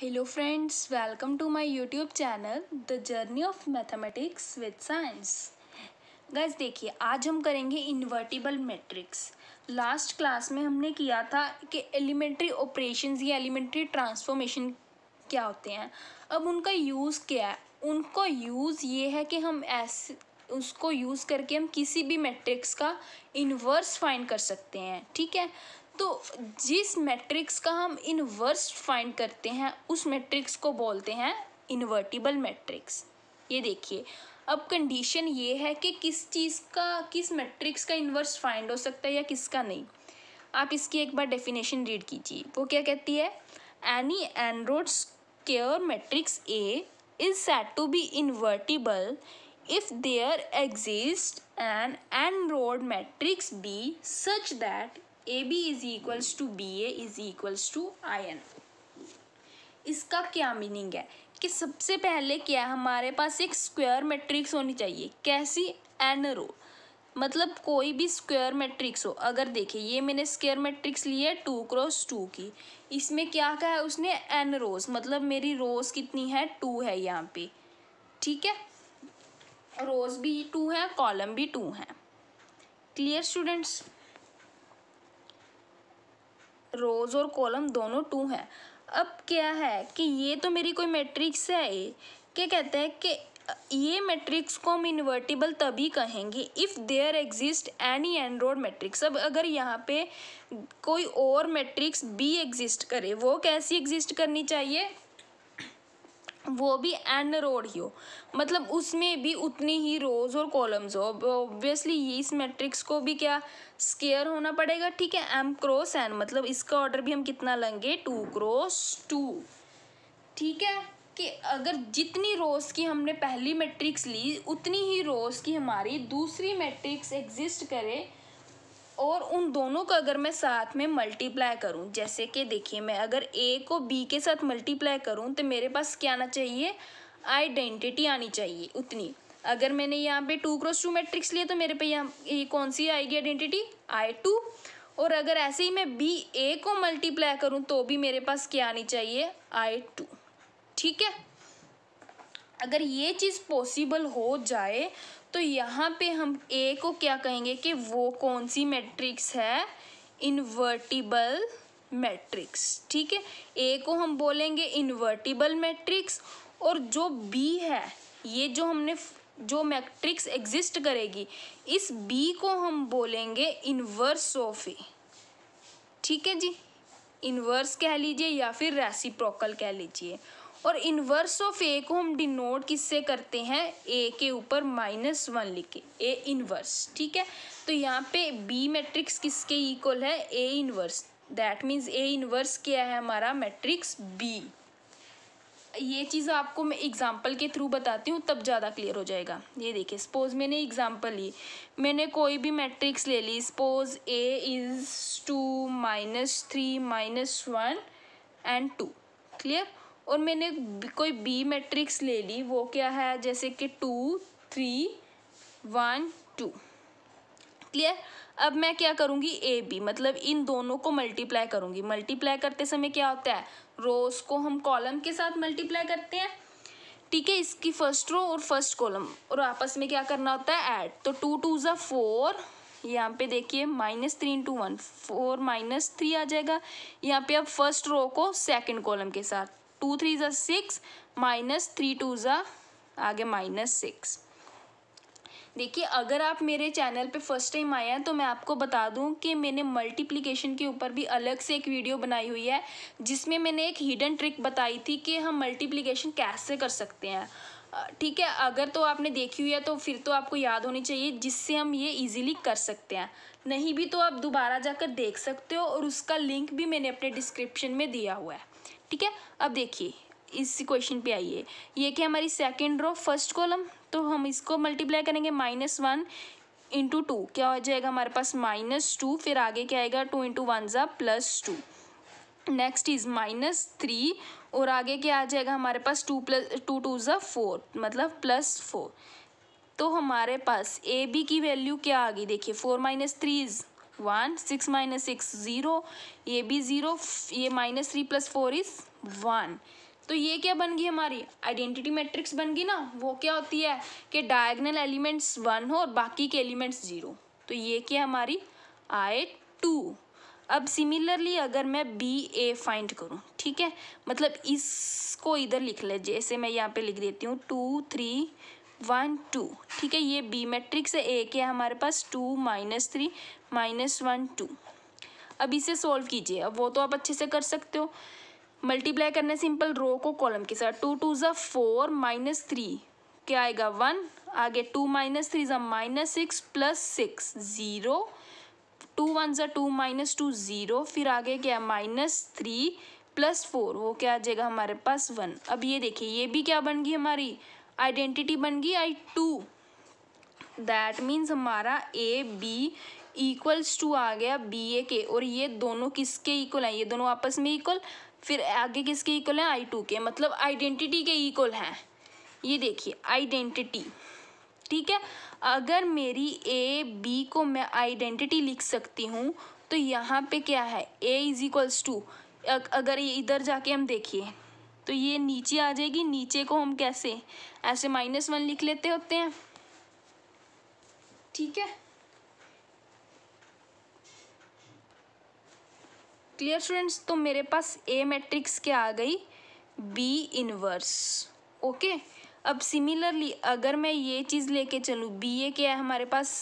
hello friends welcome to my YouTube channel the journey of mathematics with science gas देखिए आज हम करेंगे invertible matrix last class में हमने किया था कि एलिमेंट्री ऑपरेशंस या एलिमेंट्री ट्रांसफॉर्मेशन क्या होते हैं अब उनका यूज़ क्या है उनको यूज़ ये है कि हम ऐसे उसको यूज़ करके हम किसी भी मैट्रिक्स का इन्वर्स फाइंड कर सकते हैं ठीक है तो जिस मैट्रिक्स का हम इनवर्स फाइंड करते हैं उस मैट्रिक्स को बोलते हैं इन्वर्टिबल मैट्रिक्स ये देखिए अब कंडीशन ये है कि किस चीज़ का किस मैट्रिक्स का इन्वर्स फाइंड हो सकता है या किसका नहीं आप इसकी एक बार डेफिनेशन रीड कीजिए वो क्या कहती है any n rowed square matrix A is set to be invertible if there exists an n road matrix b such that A B is equals to B A is equals to I N इसका क्या meaning है कि सबसे पहले क्या हमारे पास एक square matrix होनी चाहिए कैसी एन रो मतलब कोई भी स्क्वायर मैट्रिक्स हो अगर देखिए ये मैंने स्क्वायर मैट्रिक्स ली है टू क्रॉस टू की इसमें क्या कहा है उसने एन रोज मतलब मेरी रोज कितनी है टू है यहाँ पे ठीक है रोज भी टू है कॉलम भी टू है क्लियर स्टूडेंट्स रोज़ और कॉलम दोनों टू हैं अब क्या है कि ये तो मेरी कोई मैट्रिक्स है ये क्या कहते हैं कि ये मैट्रिक्स को हम इन्वर्टिबल तभी कहेंगे if there exist any n rowed matrix अब अगर यहाँ पे कोई और मैट्रिक्स बी एग्जिस्ट करे वो कैसी एग्जिस्ट करनी चाहिए वो भी एन रोड ही हो मतलब उसमें भी उतनी ही रोज और कॉलम्स हो ऑब्वियसली इस मैट्रिक्स को भी क्या स्केयर होना पड़ेगा ठीक है एम क्रॉस एन मतलब इसका ऑर्डर भी हम कितना लेंगे टू क्रॉस टू ठीक है कि अगर जितनी रोज की हमने पहली मैट्रिक्स ली उतनी ही रोज की हमारी दूसरी मैट्रिक्स एग्जिस्ट करे और उन दोनों को अगर मैं साथ में मल्टीप्लाई करूं जैसे कि देखिए मैं अगर ए को बी के साथ मल्टीप्लाई करूं तो मेरे पास क्या आना चाहिए आइडेंटिटी आनी चाहिए उतनी अगर मैंने यहाँ पे टू क्रॉस टू मैट्रिक्स लिया तो मेरे पे यहाँ ये कौन सी आएगी आइडेंटिटी आई टू और अगर ऐसे ही मैं बी ए को मल्टीप्लाई करूँ तो भी मेरे पास क्या आनी चाहिए आई टू ठीक है अगर ये चीज़ पॉसिबल हो जाए तो यहाँ पे हम ए को क्या कहेंगे कि वो कौन सी मैट्रिक्स है इन्वर्टिबल मैट्रिक्स ठीक है ए को हम बोलेंगे इन्वर्टिबल मैट्रिक्स और जो बी है ये जो हमने जो मैट्रिक्स एग्जिस्ट करेगी इस बी को हम बोलेंगे इन्वर्स ऑफ ए ठीक है जी इन्वर्स कह लीजिए या फिर रेसिप्रोकल कह लीजिए और इन्वर्स ऑफ ए को हम डिनोट किससे करते हैं ए के ऊपर माइनस वन लिखे ए इन्वर्स ठीक है तो यहाँ पे बी मैट्रिक्स किसके इक्वल है A inverse that means A inverse क्या है हमारा मैट्रिक्स बी ये चीज़ आपको मैं एग्ज़ाम्पल के थ्रू बताती हूँ तब ज़्यादा क्लियर हो जाएगा ये देखिए सपोज़ मैंने एग्ज़ाम्पल ली मैंने कोई भी मैट्रिक्स ले ली suppose A is two minus three minus one and two clear और मैंने कोई बी मैट्रिक्स ले ली वो क्या है जैसे कि two three one two clear अब मैं क्या करूँगी ए बी मतलब इन दोनों को मल्टीप्लाई करूँगी मल्टीप्लाई करते समय क्या होता है रोज को हम कॉलम के साथ मल्टीप्लाई करते हैं ठीक है इसकी फर्स्ट रो और फर्स्ट कॉलम और आपस में क्या करना होता है ऐड तो टू टू ज़ा फोर यहाँ पे देखिए minus three into one four minus three आ जाएगा यहाँ पे अब फर्स्ट रो को सेकंड कॉलम के साथ टू थ्री ज़ा सिक्स माइनस थ्री टू ज़ा आगे माइनस सिक्स देखिए अगर आप मेरे चैनल पे फर्स्ट टाइम आए हैं तो मैं आपको बता दूं कि मैंने मल्टीप्लिकेशन के ऊपर भी अलग से एक वीडियो बनाई हुई है जिसमें मैंने एक हिडन ट्रिक बताई थी कि हम मल्टीप्लिकेशन कैसे कर सकते हैं ठीक है अगर तो आपने देखी हुई है तो फिर तो आपको याद होनी चाहिए जिससे हम ये इजीली कर सकते हैं नहीं भी तो आप दोबारा जाकर देख सकते हो और उसका लिंक भी मैंने अपने डिस्क्रिप्शन में दिया हुआ है ठीक है अब देखिए इस क्वेश्चन पे आइए ये कि हमारी सेकेंड रो फर्स्ट कॉलम तो हम इसको मल्टीप्लाई करेंगे माइनस वन इंटू टू क्या हो जाएगा हमारे पास माइनस टू फिर आगे क्या आएगा टू इंटू वन ज़ा plus two next is minus three और आगे क्या आ जाएगा हमारे पास टू प्लस टू टू ज़ा फोर मतलब प्लस फोर तो हमारे पास ए बी की वैल्यू क्या आ गई देखिए four minus three is one six minus six zero ये भी ज़ीरो ये minus three plus four is one तो ये क्या बन गई हमारी आइडेंटिटी मैट्रिक्स बन गई ना वो क्या होती है कि डायगनल एलिमेंट्स वन हो और बाकी के एलिमेंट्स ज़ीरो तो ये क्या हमारी आए टू अब सिमिलरली अगर मैं बी ए फाइंड करूँ ठीक है मतलब इसको इधर लिख ले जैसे मैं यहाँ पे लिख देती हूँ टू थ्री वन टू ठीक है ये बी मैट्रिक्स है ए के हमारे पास two minus three minus one two अब इसे सॉल्व कीजिए अब वो तो आप अच्छे से कर सकते हो मल्टीप्लाई करने सिंपल रो को कॉलम के साथ टू टू ज़ा फोर माइनस थ्री क्या आएगा वन आगे टू माइनस थ्री ज़ा minus six plus six zero two one ज़ा टू माइनस टू ज़ीरो फिर आगे क्या माइनस थ्री प्लस फोर वो क्या आ जाएगा हमारे पास वन अब ये देखिए ये भी क्या बन गई हमारी आइडेंटिटी बन गई आई टू दैट मीन्स हमारा ए बी इक्वल्स टू आ गया बी ए के और ये दोनों किसके इक्वल हैं ये दोनों आपस में इक्वल फिर आगे किसके इक्वल हैं आई टू के मतलब आइडेंटिटी के इक्वल हैं ये देखिए आइडेंटिटी ठीक है अगर मेरी ए बी को मैं आइडेंटिटी लिख सकती हूँ तो यहाँ पे क्या है ए इज़ इक्वल्स टू अगर इधर जाके हम देखिए तो ये नीचे आ जाएगी नीचे को हम कैसे ऐसे माइनस वन लिख लेते होते हैं ठीक है क्लियर स्टूडेंट्स तो मेरे पास ए मैट्रिक्स क्या आ गई बी इनवर्स ओके अब सिमिलरली अगर मैं ये चीज़ लेके चलूँ बी ए क्या है हमारे पास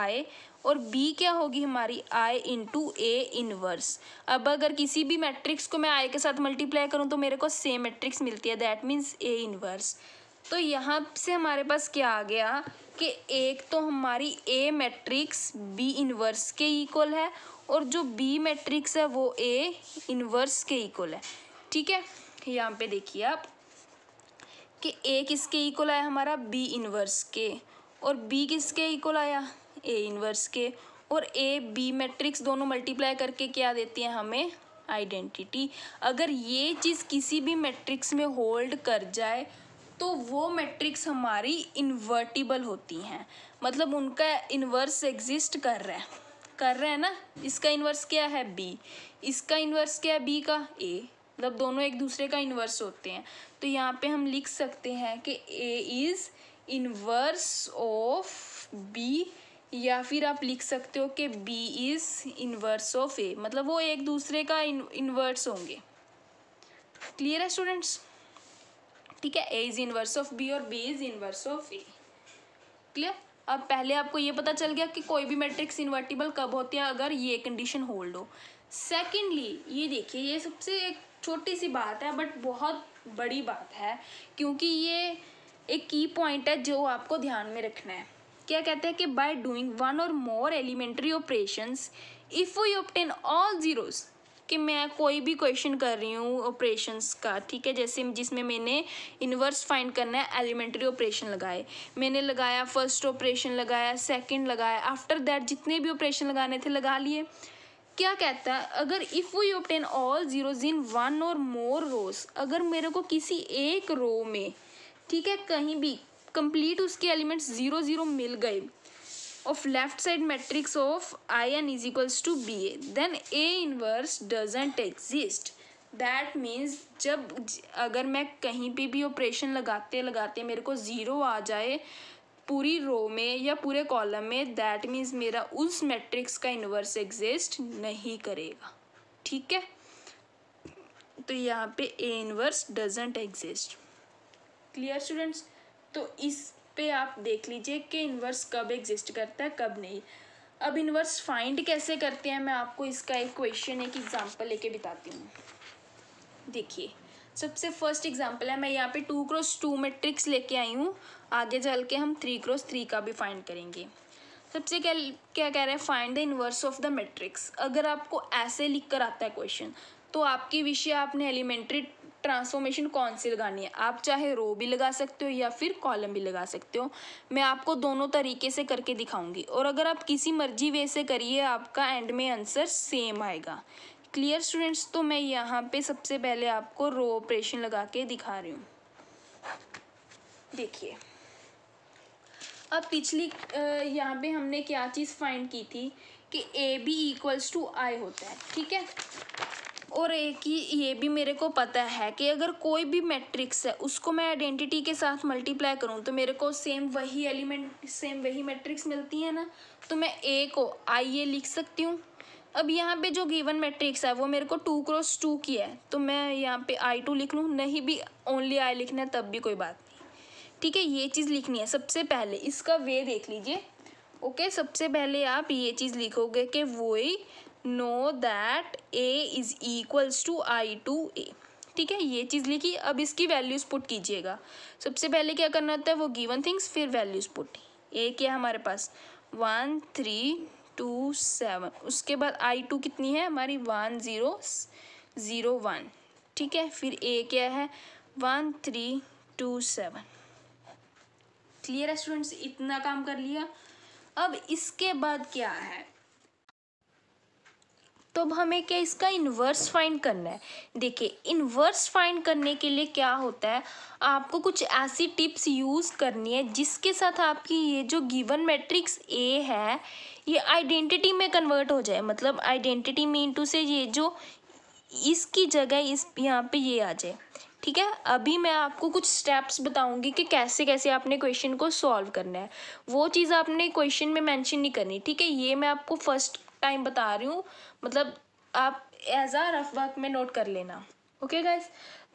आए और बी क्या होगी हमारी आई इंटू ए इनवर्स अब अगर किसी भी मैट्रिक्स को मैं आई के साथ मल्टीप्लाई करूँ तो मेरे को सेम मैट्रिक्स मिलती है दैट मीन्स ए इनवर्स तो यहाँ से हमारे पास क्या आ गया कि एक तो हमारी ए मैट्रिक्स बी इनवर्स के इक्वल है और जो बी मैट्रिक्स है वो ए इनवर्स के इक्वल है ठीक है यहाँ पे देखिए आप कि ए किसके इक्वल आया हमारा बी इनवर्स के और बी किसके इक्वल आया ए इनवर्स के और ए बी मैट्रिक्स दोनों मल्टीप्लाई करके क्या देती है हमें आइडेंटिटी अगर ये चीज़ किसी भी मैट्रिक्स में होल्ड कर जाए तो वो मैट्रिक्स हमारी इन्वर्टिबल होती हैं मतलब उनका इन्वर्स एग्जिस्ट कर रहा है कर रहा है ना इसका इन्वर्स क्या है बी इसका इन्वर्स क्या है बी का ए मतलब दोनों एक दूसरे का इन्वर्स होते हैं तो यहाँ पे हम लिख सकते हैं कि A is inverse of B या फिर आप लिख सकते हो कि B is inverse of A मतलब वो एक दूसरे का इन्वर्स होंगे क्लियर है स्टूडेंट्स ठीक है A is inverse of B और B is inverse of A clear अब पहले आपको ये पता चल गया कि कोई भी मैट्रिक्स इन्वर्टिबल कब होती है अगर ये कंडीशन होल्ड हो सेकेंडली ये देखिए ये सबसे एक छोटी सी बात है बट बहुत बड़ी बात है क्योंकि ये एक की पॉइंट है जो आपको ध्यान में रखना है क्या कहते हैं कि bye doing one or more elementary operations if we obtain all zeros कि मैं कोई भी क्वेश्चन कर रही हूँ ऑपरेशंस का ठीक है जैसे जिसमें मैंने इनवर्स फाइंड करना है एलिमेंट्री ऑपरेशन लगाए मैंने लगाया फर्स्ट ऑपरेशन लगाया सेकंड लगाया आफ्टर दैट जितने भी ऑपरेशन लगाने थे लगा लिए क्या कहता है अगर if we obtain all zeros in one or more रोज अगर मेरे को किसी एक रो में ठीक है कहीं भी कंप्लीट उसके एलिमेंट्स ज़ीरो ज़ीरो मिल गए of left side matrix of I N is equals to B A then A inverse doesn't exist that means जब अगर मैं कहीं पे भी ऑपरेशन लगाते लगाते मेरे को ज़ीरो आ जाए पूरी रो में या पूरे कॉलम में दैट मीन्स मेरा उस मैट्रिक्स का इन्वर्स एग्जिस्ट नहीं करेगा ठीक है तो यहाँ पे A inverse doesn't exist clear students तो इस पे आप देख लीजिए कि इन्वर्स कब एग्जिस्ट करता है कब नहीं अब इन्वर्स फाइंड कैसे करते हैं मैं आपको इसका एक क्वेश्चन एक एग्जांपल लेके बिताती हूँ देखिए सबसे फर्स्ट एग्जांपल है मैं यहाँ पे टू क्रॉस टू मैट्रिक्स लेके आई हूँ आगे चल के हम थ्री क्रॉस थ्री का भी फाइंड करेंगे सबसे क्या क्या कह रहे हैं find the inverse of the matrix अगर आपको ऐसे लिख कर आता है क्वेश्चन तो आपकी विषय आपने एलिमेंट्री ट्रांसफॉर्मेशन कौन सी लगानी है आप चाहे रो भी लगा सकते हो या फिर कॉलम भी लगा सकते हो मैं आपको दोनों तरीके से करके दिखाऊंगी और अगर आप किसी मर्जी वे से करिए आपका एंड में आंसर सेम आएगा क्लियर स्टूडेंट्स तो मैं यहाँ पे सबसे पहले आपको रो ऑपरेशन लगा के दिखा रही हूँ देखिए अब पिछली यहाँ पे हमने क्या चीज़ फाइंड की थी कि A B equals to I होता है ठीक है और एक ही ये भी मेरे को पता है कि अगर कोई भी मैट्रिक्स है उसको मैं आइडेंटिटी के साथ मल्टीप्लाई करूँ तो मेरे को सेम वही एलिमेंट सेम वही मैट्रिक्स मिलती है ना तो मैं ए को आई ए लिख सकती हूँ अब यहाँ पे जो गिवन मैट्रिक्स है वो मेरे को टू क्रॉस टू की है तो मैं यहाँ पे आई टू लिख लूँ नहीं भी ओनली आई लिखना है तब भी कोई बात नहीं ठीक है ये चीज़ लिखनी है सबसे पहले इसका वे देख लीजिए ओके सबसे पहले आप ये चीज़ लिखोगे कि वो ही know that A is equals to I to A ठीक है ये चीज़ लिखी अब इसकी वैल्यूज़ पुट कीजिएगा सबसे पहले क्या करना होता है वो गिवन थिंग्स फिर वैल्यूज़ पुट ए क्या हमारे पास वन थ्री टू सेवन उसके बाद आई टू कितनी है हमारी वन ज़ीरो ज़ीरो वन ठीक है फिर ए क्या है one three two seven clear है स्टूडेंट्स इतना काम कर लिया अब इसके बाद क्या है तो अब हमें क्या इसका इन्वर्स फाइंड करना है देखिए इन्वर्स फाइंड करने के लिए क्या होता है आपको कुछ ऐसी टिप्स यूज़ करनी है जिसके साथ आपकी ये जो गिवन मैट्रिक्स ए है ये आइडेंटिटी में कन्वर्ट हो जाए मतलब आइडेंटिटी में इंटू से ये जो इसकी जगह इस यहाँ पे ये आ जाए ठीक है अभी मैं आपको कुछ स्टेप्स बताऊंगी कि कैसे कैसे आपने क्वेश्चन को सॉल्व करना है वो चीज़ आपने क्वेश्चन में मेंशन नहीं करनी ठीक है ये मैं आपको फर्स्ट टाइम बता रही हूँ मतलब आप एज आ रफ वर्क में नोट कर लेना ओके okay गाइज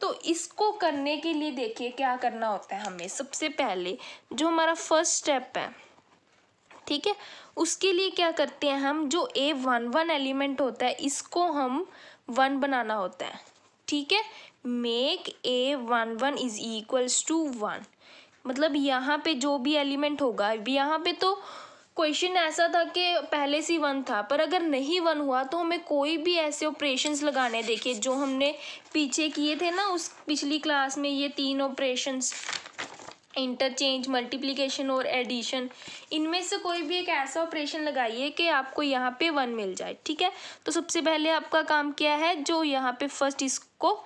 तो इसको करने के लिए देखिए क्या करना होता है हमें सबसे पहले जो हमारा फर्स्ट स्टेप है ठीक है उसके लिए क्या करते हैं हम जो ए वन वन एलिमेंट होता है इसको हम वन बनाना होता है ठीक है make A one one is equals to one मतलब यहाँ पे जो भी एलिमेंट होगा यहाँ पे तो क्वेश्चन ऐसा था कि पहले से वन था पर अगर नहीं वन हुआ तो हमें कोई भी ऐसे ऑपरेशन लगाने देखे जो हमने पीछे किए थे ना उस पिछली क्लास में ये तीन ऑपरेशंस इंटरचेंज मल्टीप्लिकेशन और एडिशन इनमें से कोई भी एक ऐसा ऑपरेशन लगाइए कि आपको यहाँ पे वन मिल जाए ठीक है तो सबसे पहले आपका काम क्या है जो यहाँ पे फर्स्ट इसको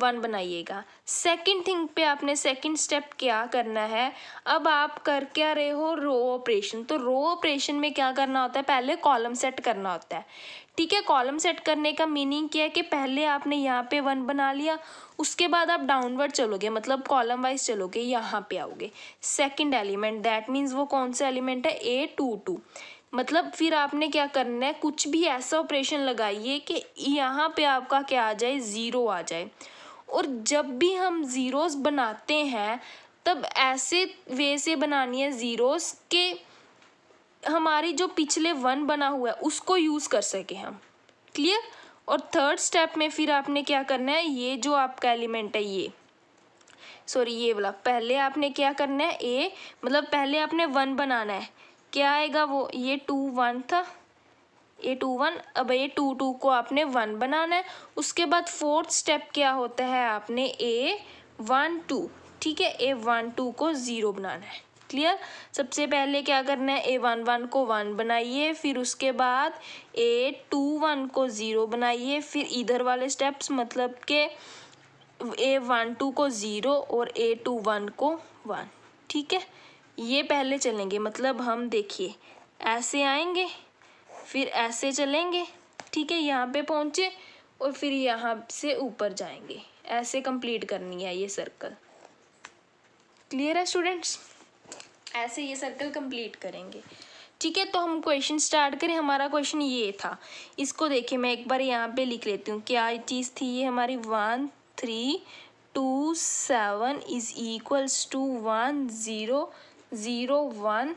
वन बनाइएगा सेकंड थिंग पे आपने सेकंड स्टेप क्या करना है अब आप कर क्या रहे हो रो ऑपरेशन तो रो ऑपरेशन में क्या करना होता है पहले कॉलम सेट करना होता है ठीक है कॉलम सेट करने का मीनिंग क्या है कि पहले आपने यहाँ पे वन बना लिया उसके बाद आप डाउनवर्ड चलोगे मतलब कॉलम वाइज चलोगे यहाँ पे आओगे सेकंड एलिमेंट दैट मीन्स वो कौन सा एलिमेंट है ए टू टू मतलब फिर आपने क्या करना है कुछ भी ऐसा ऑपरेशन लगाइए कि यहाँ पे आपका क्या आ जाए ज़ीरो आ जाए और जब भी हम ज़ीरोज़ बनाते हैं तब ऐसे वे से बनानी है ज़ीरोज़ के हमारी जो पिछले वन बना हुआ है उसको यूज़ कर सके हम क्लियर और थर्ड स्टेप में फिर आपने क्या करना है ये जो आपका एलिमेंट है ये सॉरी ये वाला पहले आपने क्या करना है ए मतलब पहले आपने वन बनाना है क्या आएगा वो ये टू वन था ए टू वन अब ए टू टू को आपने वन बनाना है उसके बाद फोर्थ स्टेप क्या होता है आपने ए वन टू ठीक है ए वन टू को ज़ीरो बनाना है क्लियर सबसे पहले क्या करना है ए वन वन को वन बनाइए फिर उसके बाद ए टू वन को ज़ीरो बनाइए फिर इधर वाले स्टेप्स मतलब के ए वन टू को ज़ीरो और ए टू वन को वन ठीक है ये पहले चलेंगे मतलब हम देखिए ऐसे आएंगे फिर ऐसे चलेंगे ठीक है यहाँ पे पहुँचे और फिर यहाँ से ऊपर जाएंगे ऐसे कंप्लीट करनी है ये सर्कल क्लियर है स्टूडेंट्स ऐसे ये सर्कल कंप्लीट करेंगे ठीक है तो हम क्वेश्चन स्टार्ट करें हमारा क्वेश्चन ये था इसको देखिए मैं एक बार यहाँ पे लिख लेती हूँ क्या चीज़ थी ये हमारी one three two seven is equals to one zero zero one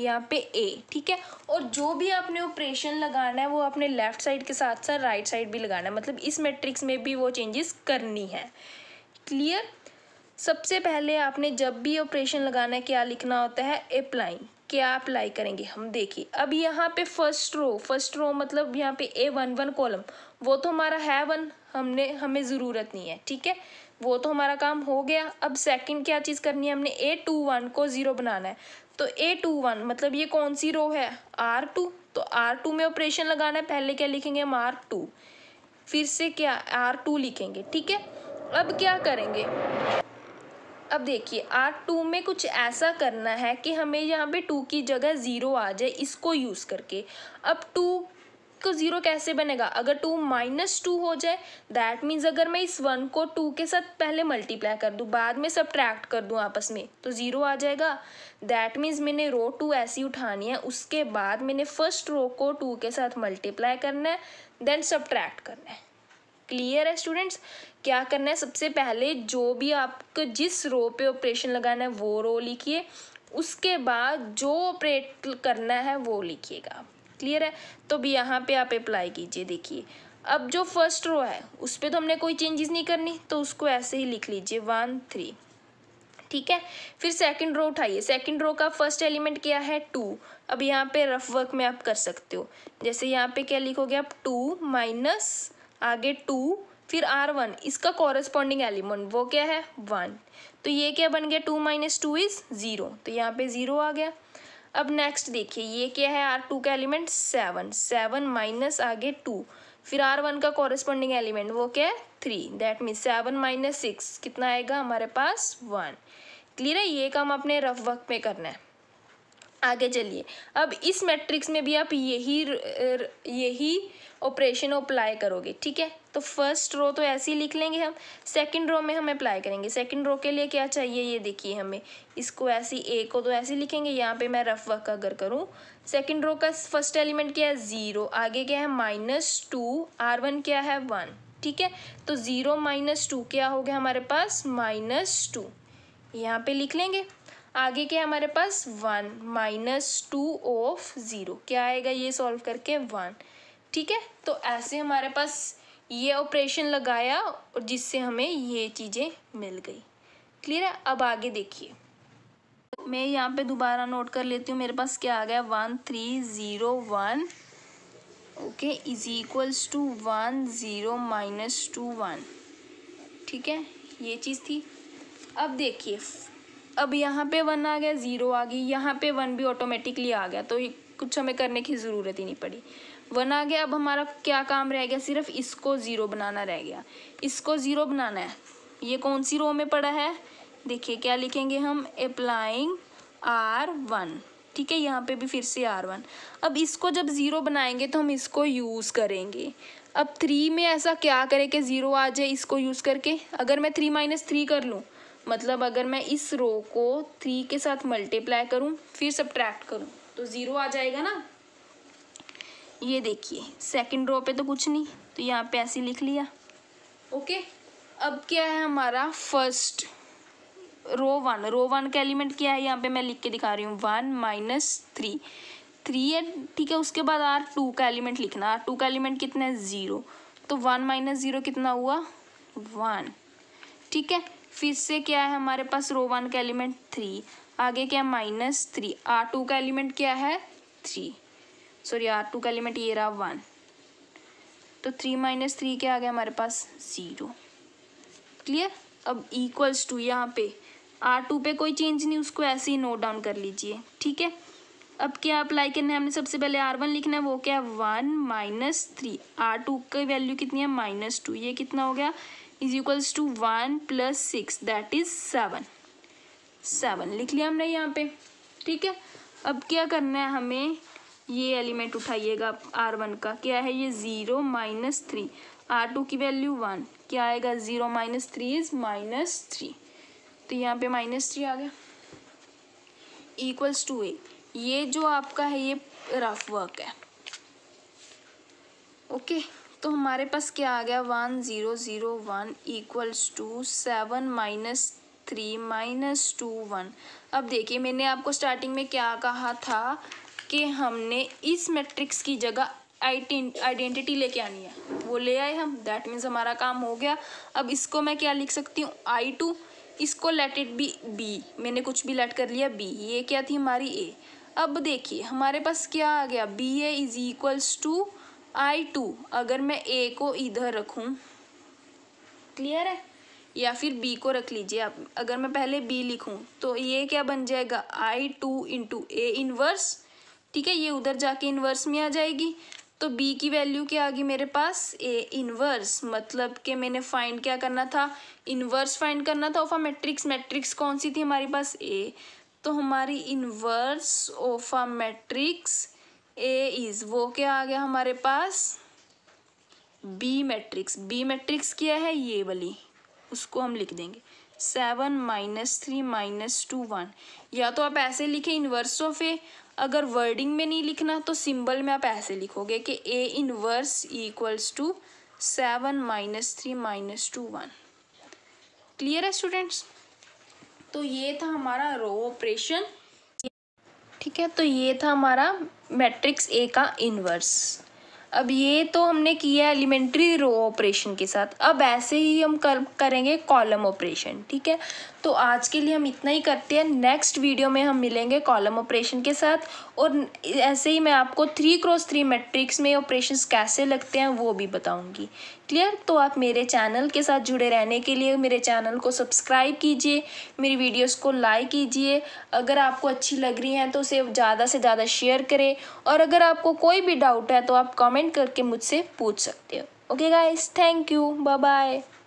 यहाँ पे ए ठीक है और जो भी आपने ऑपरेशन लगाना है वो आपने लेफ्ट साइड के साथ साथ राइट साइड भी लगाना है मतलब इस मैट्रिक्स में भी वो चेंजेस करनी है क्लियर सबसे पहले आपने जब भी ऑपरेशन लगाना है क्या लिखना होता है अप्लाई क्या अप्लाई करेंगे हम देखिए अब यहाँ पे फर्स्ट रो फर्स्ट रो मतलब यहाँ पे ए वन वन कॉलम वो तो हमारा है वन हमने हमें ज़रूरत नहीं है ठीक है वो तो हमारा काम हो गया अब सेकंड क्या चीज़ करनी है हमने ए टू वन को ज़ीरो बनाना है तो ए टू वन मतलब ये कौन सी रो है आर टू तो आर टू में ऑपरेशन लगाना है पहले क्या लिखेंगे हम आर टू फिर से क्या आर टू लिखेंगे ठीक है अब क्या करेंगे अब देखिए आर टू में कुछ ऐसा करना है कि हमें यहाँ पे टू की जगह ज़ीरो आ जाए इसको यूज़ करके अब टू को ज़ीरो कैसे बनेगा अगर टू माइनस टू हो जाए दैट मीन्स अगर मैं इस वन को टू के साथ पहले मल्टीप्लाई कर दूँ बाद में सब कर दूँ आपस में तो ज़ीरो आ जाएगा दैट मीन्स मैंने रो टू ऐसी उठानी है उसके बाद मैंने फर्स्ट रो को टू के साथ मल्टीप्लाई करना है देन सब करना है क्लियर है स्टूडेंट्स क्या करना है सबसे पहले जो भी आपको जिस रो पे ऑपरेशन लगाना है वो रो लिखिए उसके बाद जो ऑपरेट करना है वो लिखिएगा आप क्लियर है तो भी यहाँ पे आप अप्लाई कीजिए देखिए अब जो फर्स्ट रो है उस पर तो हमने कोई चेंजेस नहीं करनी तो उसको ऐसे ही लिख लीजिए वन थ्री ठीक है फिर सेकंड रो उठाइए सेकंड रो का फर्स्ट एलिमेंट क्या है टू अब यहाँ पे रफ वर्क में आप कर सकते हो जैसे यहाँ पे क्या लिखोगे आप टू माइनस आगे टू फिर आर वन इसका कॉरेस्पॉन्डिंग एलिमेंट वो क्या है वन तो ये क्या बन गया two minus two is zero तो यहाँ पे ज़ीरो आ गया अब नेक्स्ट देखिए ये क्या है आर टू का एलिमेंट सेवन सेवन माइनस आगे टू फिर आर वन का कॉरेस्पॉन्डिंग एलिमेंट वो क्या है three that means seven minus six कितना आएगा हमारे पास वन क्लियर है ये काम अपने रफ वर्क में करना है आगे चलिए अब इस मैट्रिक्स में भी आप यही यही ऑपरेशन अप्लाई करोगे ठीक है तो फर्स्ट रो तो ऐसे ही लिख लेंगे हम सेकंड रो में हम अप्लाई करेंगे सेकंड रो के लिए क्या चाहिए ये देखिए हमें इसको ऐसे ए को तो ऐसे लिखेंगे यहाँ पे मैं रफ वर्क अगर करूँ सेकंड रो का फर्स्ट एलिमेंट क्या है ज़ीरो आगे क्या है माइनस टू आर वन क्या है वन ठीक है तो ज़ीरो माइनस टू क्या हो गया हमारे पास माइनस टू यहाँ पे लिख लेंगे आगे क्या हमारे पास one minus two of zero क्या आएगा ये सॉल्व करके वन ठीक है तो ऐसे हमारे पास ये ऑपरेशन लगाया और जिससे हमें ये चीज़ें मिल गई क्लियर है अब आगे देखिए मैं यहाँ पे दोबारा नोट कर लेती हूँ मेरे पास क्या आ गया one three zero one okay is equals to one zero minus two one ठीक है ये चीज़ थी अब देखिए अब यहाँ पे वन आ गया ज़ीरो आ गई यहाँ पे वन भी ऑटोमेटिकली आ गया तो कुछ हमें करने की ज़रूरत ही नहीं पड़ी वन आ गया अब हमारा क्या काम रह गया सिर्फ इसको ज़ीरो बनाना रह गया इसको ज़ीरो बनाना है ये कौन सी रो में पड़ा है देखिए क्या लिखेंगे हम अप्लाइंग आर वन ठीक है यहाँ पे भी फिर से आर वन अब इसको जब ज़ीरो बनाएंगे तो हम इसको यूज़ करेंगे अब थ्री में ऐसा क्या करें कि ज़ीरो आ जाए इसको यूज़ करके अगर मैं थ्री माइनस थ्री कर लूँ मतलब अगर मैं इस रो को थ्री के साथ मल्टीप्लाई करूँ फिर सब्ट्रैक्ट करूँ तो ज़ीरो आ जाएगा ना ये देखिए सेकंड रो पे तो कुछ नहीं तो यहाँ पे ऐसे लिख लिया ओके अब क्या है हमारा first row one row one का एलिमेंट क्या है यहाँ पे मैं लिख के दिखा रही हूँ वन माइनस थ्री थ्री है ठीक है उसके बाद आर टू का एलिमेंट लिखना आर टू का एलिमेंट कितना है ज़ीरो तो वन माइनस ज़ीरो कितना हुआ वन ठीक है फिर से क्या है हमारे पास रो वन का एलिमेंट थ्री आगे क्या है माइनस थ्री आर टू का एलिमेंट क्या है थ्री सॉरी आर टू का एलिमेंट ये रहा वन तो थ्री माइनस थ्री क्या आ गया हमारे पास ज़ीरो क्लियर अब इक्वल्स टू यहाँ पे आर टू पे कोई चेंज नहीं उसको ऐसे ही नोट डाउन कर लीजिए ठीक है अब क्या अप्लाई करना है हमने सबसे पहले आर वन लिखना है वो क्या है one minus three R two की वैल्यू कितनी है माइनस टू ये कितना हो गया is equals to one plus six that is seven seven लिख लिया हमने यहाँ पे ठीक है अब क्या करना है हमें ये एलिमेंट उठाइएगा आर वन का क्या है ये zero minus three R two की वैल्यू वन क्या आएगा zero minus three is minus three तो यहाँ पे माइनस थ्री आ गया इक्वल्स टू ए ये जो आपका है ये रफ वर्क है ओके तो हमारे पास क्या आ गया one zero zero one equals to seven minus three minus two one अब देखिए मैंने आपको स्टार्टिंग में क्या कहा था कि हमने इस मैट्रिक्स की जगह आइडेंटिटी लेके आनी है वो ले आए हम दैट मीन्स हमारा काम हो गया अब इसको मैं क्या लिख सकती हूँ आई टू इसको let it be B B कुछ भी लेट कर लिया बी ये क्या थी हमारी ए अब देखिए हमारे पास क्या आ गया B A is equals to I two अगर मैं ए को इधर रखूँ क्लियर है या फिर बी को रख लीजिए आप अगर मैं पहले बी लिखूँ तो ये क्या बन जाएगा I two into A inverse ठीक है ये उधर जाके इन्वर्स में आ जाएगी तो बी की वैल्यू क्या आ गई मेरे पास ए इन्वर्स मतलब कि मैंने फाइंड क्या करना था इन्वर्स फाइंड करना था ओफा मैट्रिक्स मैट्रिक्स कौन सी थी हमारे पास ए तो हमारी inverse of a matrix A is वो क्या आ गया हमारे पास बी मैट्रिक्स बी मैट्रिक्स क्या है ये वाली उसको हम लिख देंगे seven minus three minus two one या तो आप ऐसे लिखें इन्वर्स ऑफ ए अगर वर्डिंग में नहीं लिखना तो सिंबल में आप ऐसे लिखोगे कि A inverse equals to seven minus three minus two one clear है स्टूडेंट्स तो ये था हमारा रो ऑपरेशन ठीक है तो ये था हमारा मैट्रिक्स ए का इनवर्स अब ये तो हमने किया एलिमेंट्री रो ऑपरेशन के साथ अब ऐसे ही हम कर करेंगे कॉलम ऑपरेशन ठीक है तो आज के लिए हम इतना ही करते हैं नेक्स्ट वीडियो में हम मिलेंगे कॉलम ऑपरेशन के साथ और ऐसे ही मैं आपको थ्री क्रॉस थ्री मैट्रिक्स में ऑपरेशंस कैसे लगते हैं वो भी बताऊंगी क्लियर तो आप मेरे चैनल के साथ जुड़े रहने के लिए मेरे चैनल को सब्सक्राइब कीजिए मेरी वीडियोस को लाइक कीजिए अगर आपको अच्छी लग रही हैं तो उसे ज़्यादा से ज़्यादा शेयर करें और अगर आपको कोई भी डाउट है तो आप कमेंट करके मुझसे पूछ सकते हो okay guys thank you bye bye